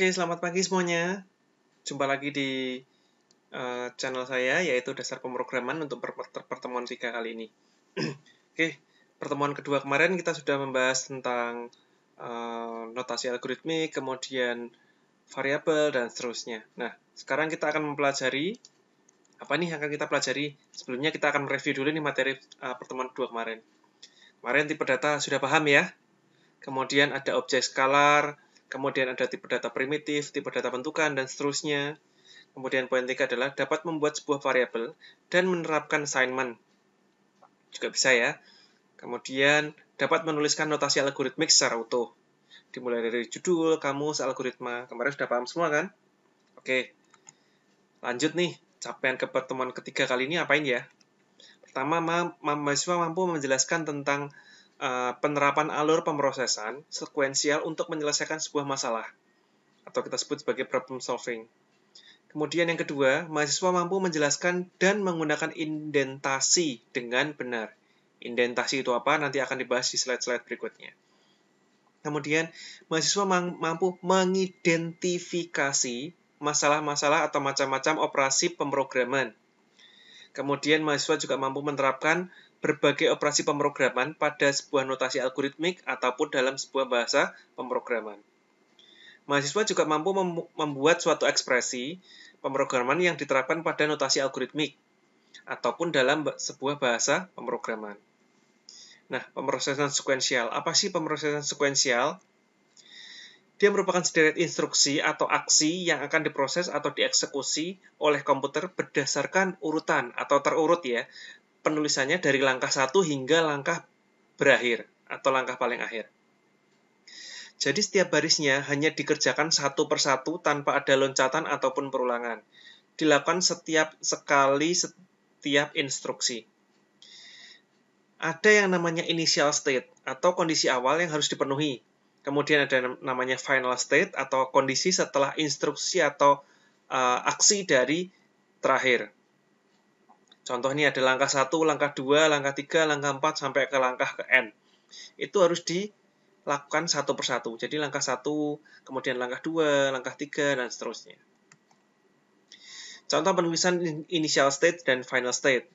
Oke, selamat pagi semuanya. Jumpa lagi di uh, channel saya, yaitu Dasar Pemrograman untuk pertemuan tiga kali ini. Oke, pertemuan kedua kemarin kita sudah membahas tentang uh, notasi algoritmi kemudian variabel, dan seterusnya. Nah, sekarang kita akan mempelajari apa nih yang akan kita pelajari. Sebelumnya kita akan review dulu nih materi uh, pertemuan kedua kemarin. Kemarin tipe data sudah paham ya. Kemudian ada objek skalar, Kemudian ada tipe data primitif, tipe data bentukan, dan seterusnya. Kemudian poin tiga adalah dapat membuat sebuah variabel dan menerapkan assignment. Juga bisa ya. Kemudian dapat menuliskan notasi algoritmik secara utuh. Dimulai dari judul, kamus, algoritma. Kemarin sudah paham semua kan? Oke. Lanjut nih, capaian ke pertemuan ketiga kali ini apain ya? Pertama, ma ma mahasiswa mampu menjelaskan tentang Eh, penerapan alur pemrosesan sekuensial untuk menyelesaikan sebuah masalah atau kita sebut sebagai problem solving. Kemudian yang kedua, mahasiswa mampu menjelaskan dan menggunakan indentasi dengan benar. Indentasi itu apa? Nanti akan dibahas di slide-slide berikutnya. Kemudian, mahasiswa mampu mengidentifikasi masalah-masalah atau macam-macam operasi pemrograman. Kemudian mahasiswa juga mampu menerapkan berbagai operasi pemrograman pada sebuah notasi algoritmik ataupun dalam sebuah bahasa pemrograman. Mahasiswa juga mampu mem membuat suatu ekspresi pemrograman yang diterapkan pada notasi algoritmik ataupun dalam sebuah bahasa pemrograman. Nah, pemrosesan sekuensial. Apa sih pemrosesan sekuensial? Dia merupakan sederet instruksi atau aksi yang akan diproses atau dieksekusi oleh komputer berdasarkan urutan atau terurut ya, penulisannya dari langkah satu hingga langkah berakhir atau langkah paling akhir. Jadi setiap barisnya hanya dikerjakan satu persatu tanpa ada loncatan ataupun perulangan. Dilakukan setiap sekali setiap instruksi. Ada yang namanya initial state atau kondisi awal yang harus dipenuhi. Kemudian ada namanya final state atau kondisi setelah instruksi atau uh, aksi dari terakhir. Contoh nih ada langkah 1, langkah 2, langkah 3, langkah 4, sampai ke langkah ke N. Itu harus dilakukan satu persatu. Jadi langkah 1, kemudian langkah 2, langkah 3, dan seterusnya. Contoh penulisan initial state dan final state.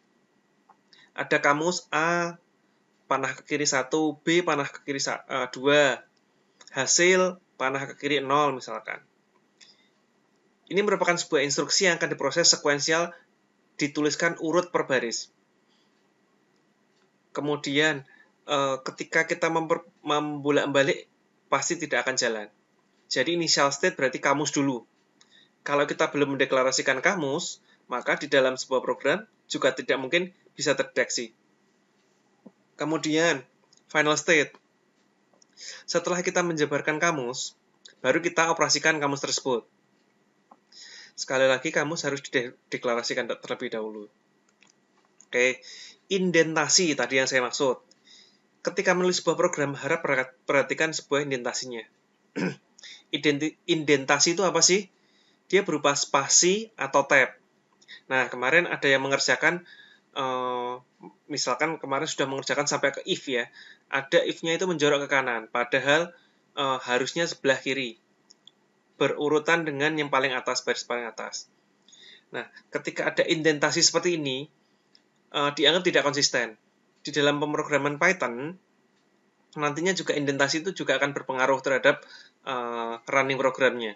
Ada kamus A panah ke kiri 1, B panah ke kiri 2, eh, hasil panah ke kiri 0 misalkan. Ini merupakan sebuah instruksi yang akan diproses sekuensial dituliskan urut per baris. Kemudian eh, ketika kita membulat balik pasti tidak akan jalan. Jadi initial state berarti kamus dulu. Kalau kita belum mendeklarasikan kamus, maka di dalam sebuah program juga tidak mungkin bisa terdeteksi. Kemudian, final state. Setelah kita menjabarkan kamus, baru kita operasikan kamus tersebut. Sekali lagi kamu harus dideklarasikan terlebih dahulu. Oke, indentasi tadi yang saya maksud. Ketika menulis sebuah program, harap perhatikan sebuah indentasinya. Identi indentasi itu apa sih? Dia berupa spasi atau tab. Nah, kemarin ada yang mengerjakan, eh, misalkan kemarin sudah mengerjakan sampai ke if ya. Ada if-nya itu menjorok ke kanan, padahal eh, harusnya sebelah kiri berurutan dengan yang paling atas, baris paling atas. Nah, ketika ada indentasi seperti ini, uh, dianggap tidak konsisten. Di dalam pemrograman Python, nantinya juga indentasi itu juga akan berpengaruh terhadap uh, running programnya.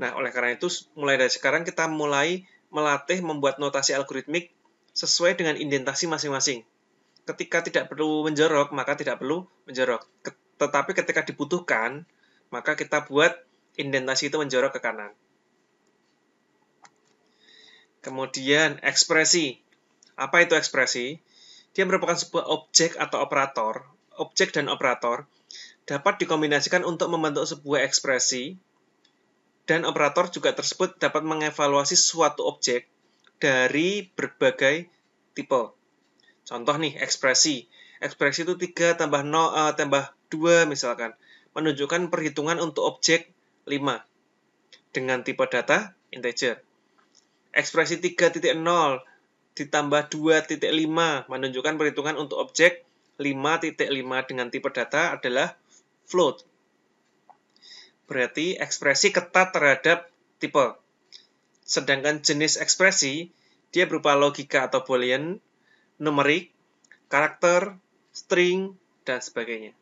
Nah, oleh karena itu, mulai dari sekarang kita mulai melatih membuat notasi algoritmik sesuai dengan indentasi masing-masing. Ketika tidak perlu menjorok, maka tidak perlu menjorok. Tetapi ketika dibutuhkan, maka kita buat indentasi itu menjorok ke kanan. Kemudian ekspresi. Apa itu ekspresi? Dia merupakan sebuah objek atau operator. Objek dan operator dapat dikombinasikan untuk membentuk sebuah ekspresi dan operator juga tersebut dapat mengevaluasi suatu objek dari berbagai tipe. Contoh nih, ekspresi. Ekspresi itu 3 eh, tambah, dua uh, tambah 2 misalkan. Menunjukkan perhitungan untuk objek 5. Dengan tipe data integer. Ekspresi 3.0 ditambah 2.5 menunjukkan perhitungan untuk objek 5.5 dengan tipe data adalah float. Berarti ekspresi ketat terhadap tipe. Sedangkan jenis ekspresi, dia berupa logika atau boolean, numerik, karakter, string, dan sebagainya.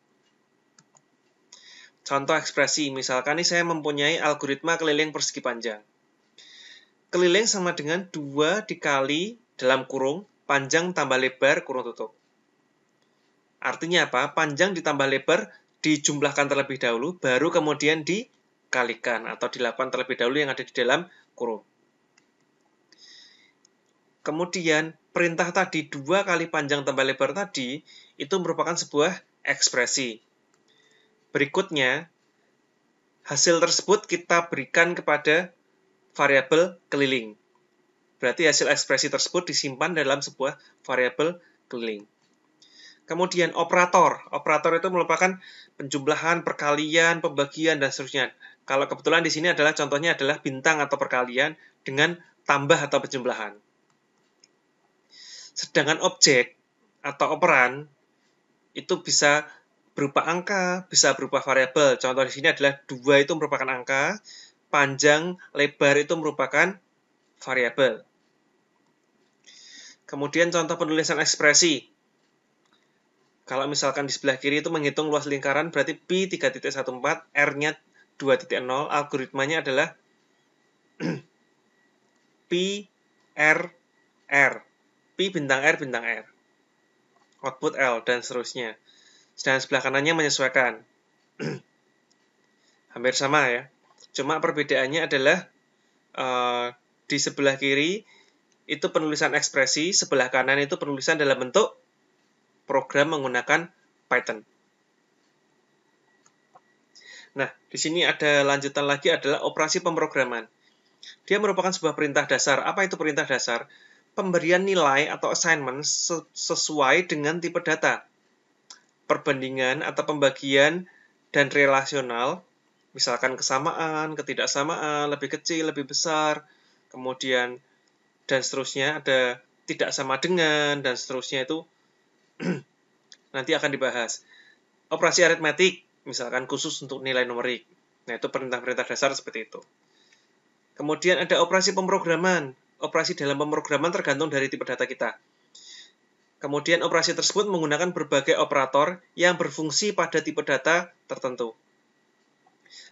Contoh ekspresi, misalkan ini saya mempunyai algoritma keliling persegi panjang. Keliling sama dengan 2 dikali dalam kurung panjang tambah lebar kurung tutup. Artinya apa? Panjang ditambah lebar dijumlahkan terlebih dahulu, baru kemudian dikalikan atau dilakukan terlebih dahulu yang ada di dalam kurung. Kemudian perintah tadi 2 kali panjang tambah lebar tadi itu merupakan sebuah ekspresi Berikutnya, hasil tersebut kita berikan kepada variabel keliling. Berarti hasil ekspresi tersebut disimpan dalam sebuah variabel keliling. Kemudian operator. Operator itu merupakan penjumlahan, perkalian, pembagian, dan seterusnya. Kalau kebetulan di sini adalah contohnya adalah bintang atau perkalian dengan tambah atau penjumlahan. Sedangkan objek atau operan itu bisa berupa angka, bisa berupa variabel. Contoh di sini adalah dua itu merupakan angka, panjang, lebar itu merupakan variabel. Kemudian contoh penulisan ekspresi. Kalau misalkan di sebelah kiri itu menghitung luas lingkaran, berarti pi 3.14, R-nya 2.0, algoritmanya adalah pi R, R. pi bintang R, bintang R. Output L, dan seterusnya sedangkan sebelah kanannya menyesuaikan. Hampir sama ya. Cuma perbedaannya adalah uh, di sebelah kiri itu penulisan ekspresi, sebelah kanan itu penulisan dalam bentuk program menggunakan Python. Nah, di sini ada lanjutan lagi adalah operasi pemrograman. Dia merupakan sebuah perintah dasar. Apa itu perintah dasar? Pemberian nilai atau assignment sesuai dengan tipe data perbandingan atau pembagian dan relasional, misalkan kesamaan, ketidaksamaan, lebih kecil, lebih besar, kemudian dan seterusnya ada tidak sama dengan dan seterusnya itu nanti akan dibahas. Operasi aritmetik misalkan khusus untuk nilai numerik. Nah, itu perintah-perintah dasar seperti itu. Kemudian ada operasi pemrograman. Operasi dalam pemrograman tergantung dari tipe data kita. Kemudian operasi tersebut menggunakan berbagai operator yang berfungsi pada tipe data tertentu.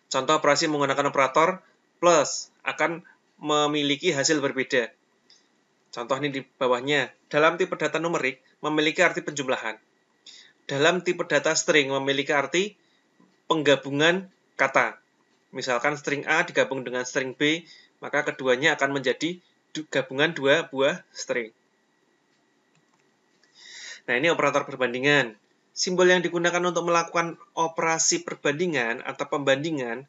Contoh operasi menggunakan operator plus akan memiliki hasil berbeda. Contoh ini di bawahnya. Dalam tipe data numerik memiliki arti penjumlahan. Dalam tipe data string memiliki arti penggabungan kata. Misalkan string A digabung dengan string B, maka keduanya akan menjadi gabungan dua buah string. Nah, ini operator perbandingan. Simbol yang digunakan untuk melakukan operasi perbandingan atau pembandingan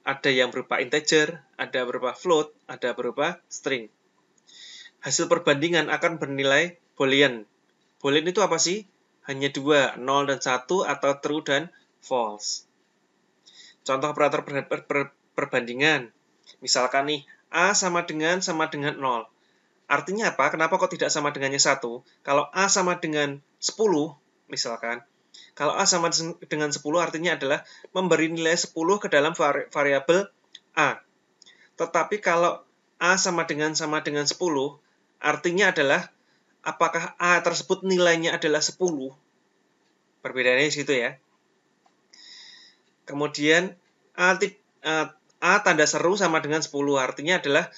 ada yang berupa integer, ada berupa float, ada berupa string. Hasil perbandingan akan bernilai boolean. Boolean itu apa sih? Hanya dua, 0 dan 1 atau true dan false. Contoh operator per per per perbandingan. Misalkan nih, A sama dengan sama dengan 0. Artinya apa? Kenapa kok tidak sama dengannya satu? Kalau A sama dengan 10, misalkan, kalau A sama dengan 10 artinya adalah memberi nilai 10 ke dalam vari variabel A. Tetapi kalau A sama dengan sama dengan 10, artinya adalah apakah A tersebut nilainya adalah 10? Perbedaannya situ ya. Kemudian A, A tanda seru sama dengan 10, artinya adalah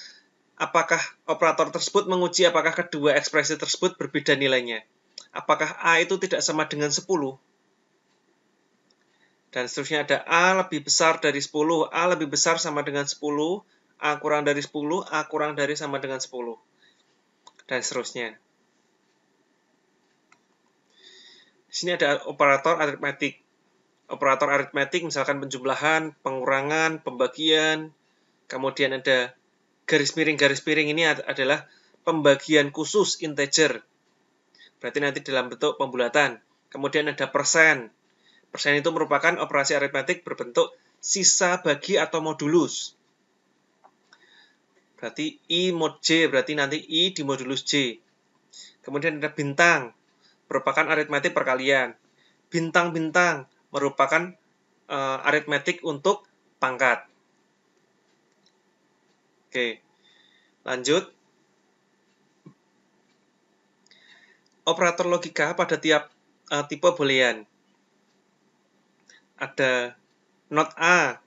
apakah operator tersebut menguji apakah kedua ekspresi tersebut berbeda nilainya. Apakah A itu tidak sama dengan 10? Dan seterusnya ada A lebih besar dari 10, A lebih besar sama dengan 10, A kurang dari 10, A kurang dari sama dengan 10. Dan seterusnya. Di sini ada operator aritmetik. Operator aritmetik misalkan penjumlahan, pengurangan, pembagian, kemudian ada garis miring garis miring ini adalah pembagian khusus integer. Berarti nanti dalam bentuk pembulatan. Kemudian ada persen. Persen itu merupakan operasi aritmatik berbentuk sisa bagi atau modulus. Berarti I mod J, berarti nanti I di modulus J. Kemudian ada bintang, merupakan aritmatik perkalian. Bintang-bintang merupakan uh, aritmatik untuk pangkat. Oke, lanjut. Operator logika pada tiap uh, tipe boolean. Ada not A,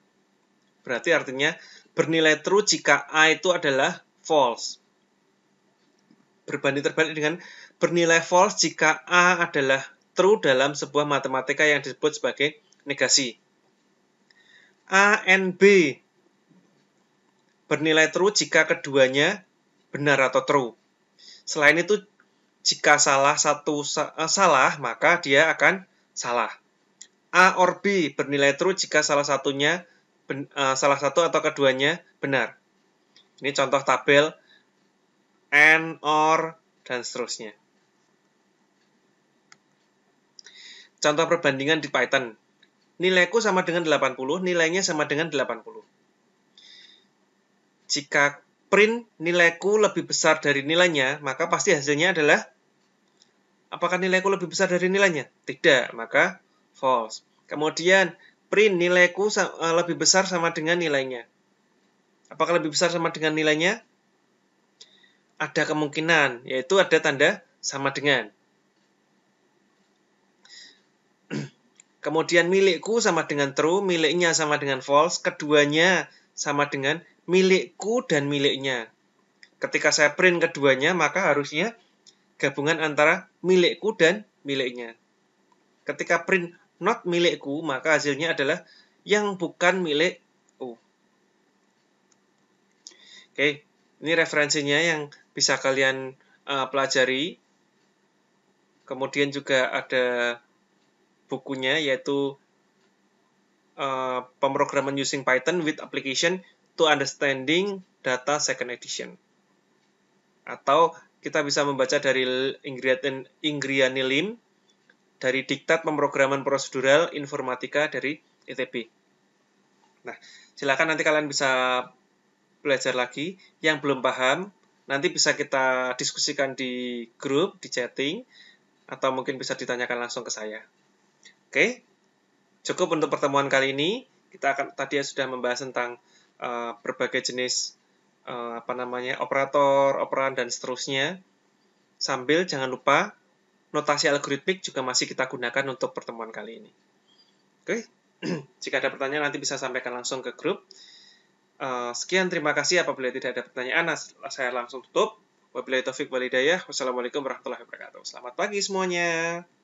berarti artinya bernilai true jika A itu adalah false. Berbanding terbalik dengan bernilai false jika A adalah true dalam sebuah matematika yang disebut sebagai negasi. A, and B bernilai true jika keduanya benar atau true. Selain itu, jika salah satu eh, salah, maka dia akan salah. A or B bernilai true jika salah satunya ben, uh, salah satu atau keduanya benar. Ini contoh tabel and or dan seterusnya. Contoh perbandingan di Python. Nilaiku sama dengan 80, nilainya sama dengan 80. Jika print nilaiku lebih besar dari nilainya, maka pasti hasilnya adalah apakah nilaiku lebih besar dari nilainya? Tidak, maka false. Kemudian print nilaiku e, lebih besar sama dengan nilainya. Apakah lebih besar sama dengan nilainya? Ada kemungkinan, yaitu ada tanda sama dengan. Kemudian milikku sama dengan true, miliknya sama dengan false, keduanya sama dengan milikku dan miliknya. Ketika saya print keduanya, maka harusnya gabungan antara milikku dan miliknya. Ketika print not milikku, maka hasilnya adalah yang bukan milikku. Oke, ini referensinya yang bisa kalian uh, pelajari. Kemudian juga ada bukunya yaitu uh, pemrograman using Python with application to understanding data second edition. Atau kita bisa membaca dari Ingrianilin, dari Diktat Pemrograman Prosedural Informatika dari ITB. Nah, silakan nanti kalian bisa belajar lagi. Yang belum paham, nanti bisa kita diskusikan di grup, di chatting, atau mungkin bisa ditanyakan langsung ke saya. Oke, cukup untuk pertemuan kali ini. Kita akan tadi sudah membahas tentang Eh, berbagai jenis uh, apa namanya operator, operan dan seterusnya. Sambil jangan lupa notasi algoritmik juga masih kita gunakan untuk pertemuan kali ini. Oke, jika ada pertanyaan nanti bisa sampaikan langsung ke grup. Uh, sekian terima kasih apabila tidak ada pertanyaan saya langsung tutup. Wabillahi taufik walidayah. Wassalamualaikum warahmatullahi wabarakatuh. Selamat pagi semuanya.